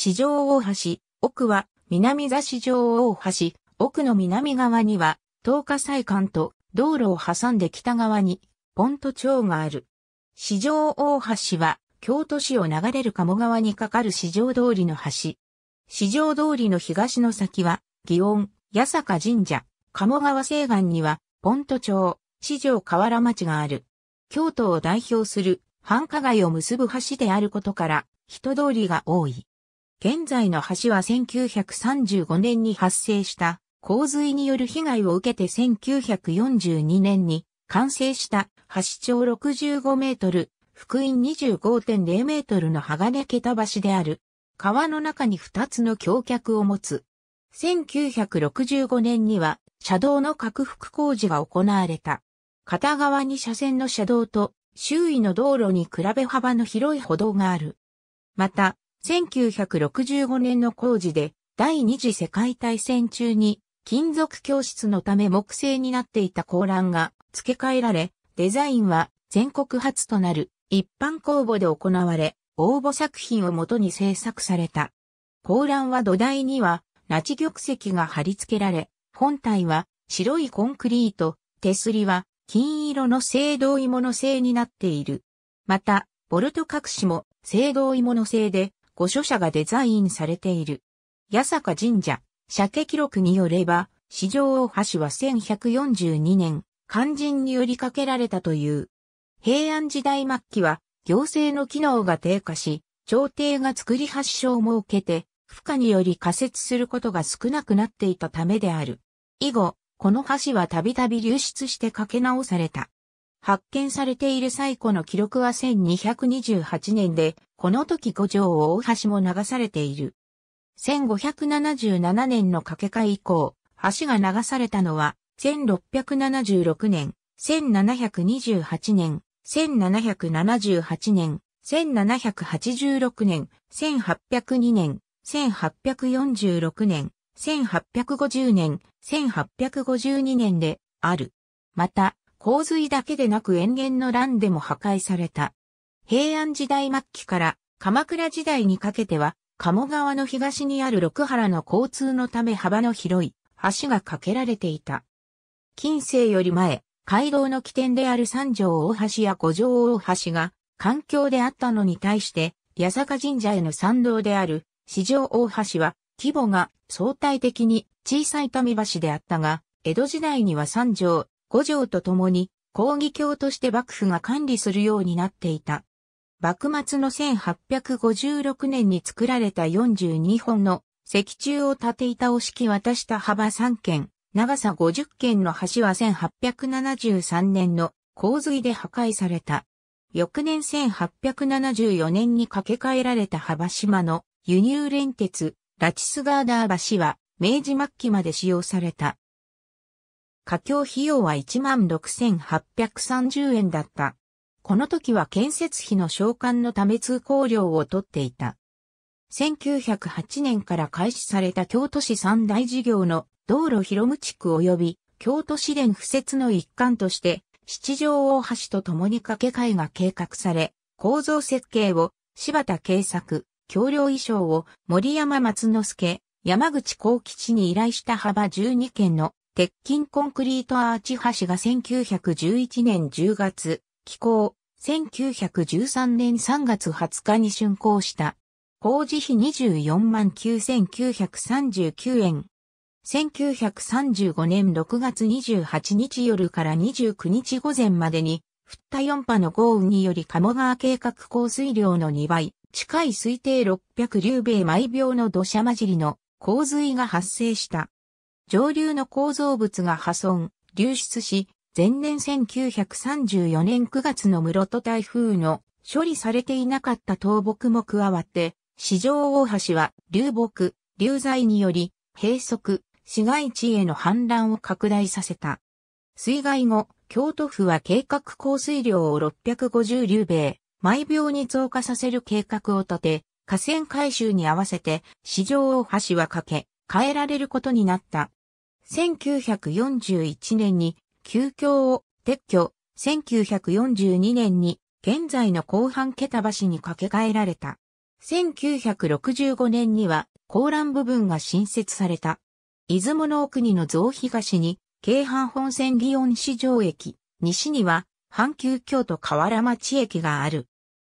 市場大橋、奥は南座市場大橋、奥の南側には東下祭館と道路を挟んで北側にポント町がある。市場大橋は京都市を流れる鴨川に架かる四条通りの橋。四条通りの東の先は、祇園、八坂神社、鴨川西岸には、ポント町、四条河原町がある。京都を代表する繁華街を結ぶ橋であることから、人通りが多い。現在の橋は1935年に発生した洪水による被害を受けて1942年に完成した橋長65メートル、福音25.0メートルの鋼桁橋である。川の中に2つの橋脚を持つ。1965年には車道の拡幅工事が行われた。片側に車線の車道と周囲の道路に比べ幅の広い歩道がある。また、1965年の工事で第二次世界大戦中に金属教室のため木製になっていた高欄が付け替えられ、デザインは全国初となる一般公募で行われ、応募作品をもとに制作された。高欄は土台には、ナチ玉石が貼り付けられ、本体は白いコンクリート、手すりは金色の青銅鋳物製になっている。また、ボルト隠しも青銅鋳物製で、御所舎がデザインされている。八坂神社、鮭記録によれば、四条大橋は1142年、肝心によりかけられたという。平安時代末期は、行政の機能が低下し、朝廷が作り橋祥を設けて、負荷により仮設することが少なくなっていたためである。以後、この橋はたびたび流出してかけ直された。発見されている最古の記録は1228年で、この時五条大橋も流されている。1577年の掛け替え以降、橋が流されたのは、1676年、1728年、1778年、1786年、1802年、1846年、1850年、1852年である。また、洪水だけでなく塩原の乱でも破壊された。平安時代末期から鎌倉時代にかけては、鴨川の東にある六原の交通のため幅の広い橋が架けられていた。近世より前、街道の起点である三条大橋や五条大橋が環境であったのに対して、八坂神社への参道である四条大橋は規模が相対的に小さい民橋であったが、江戸時代には三条五条と共に、抗議教として幕府が管理するようになっていた。幕末の1856年に作られた42本の石柱を立て板を敷き渡した幅3件、長さ50件の橋は1873年の洪水で破壊された。翌年1874年に架け替えられた幅島の輸入連鉄、ラチスガーダー橋は明治末期まで使用された。架橋費用は16,830円だった。この時は建設費の償還のため通行料を取っていた。1908年から開始された京都市三大事業の道路広務地区及び京都市電敷設の一環として七条大橋と共に掛け替えが計画され、構造設計を柴田圭作、橋梁衣装を森山松之助、山口幸吉に依頼した幅12件の鉄筋コンクリートアーチ橋が1911年10月、起工、1913年3月20日に竣工した。工事費24万9939円。1935年6月28日夜から29日午前までに、降った4波の豪雨により鴨川計画降水量の2倍、近い推定600流米毎秒の土砂混じりの洪水が発生した。上流の構造物が破損、流出し、前年1934年9月の室戸台風の処理されていなかった倒木も加わって、市場大橋は流木、流材により閉塞、市街地への氾濫を拡大させた。水害後、京都府は計画降水量を650流米、毎秒に増加させる計画を立て、河川改修に合わせて市場大橋はかけ、変えられることになった。1941年に旧橋を撤去、1942年に現在の後半桁橋に架け替えられた。1965年には高欄部分が新設された。出雲の奥にの増東に、京阪本線祇園市場駅、西には阪急京都河原町駅がある。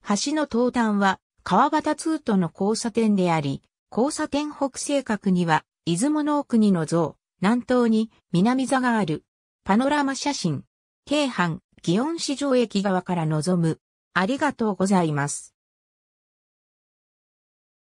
橋の東端は川端通との交差点であり、交差点北西角には出雲の国の像、南東に南座がある。パノラマ写真。京阪、祇園市場駅側から望む。ありがとうございます。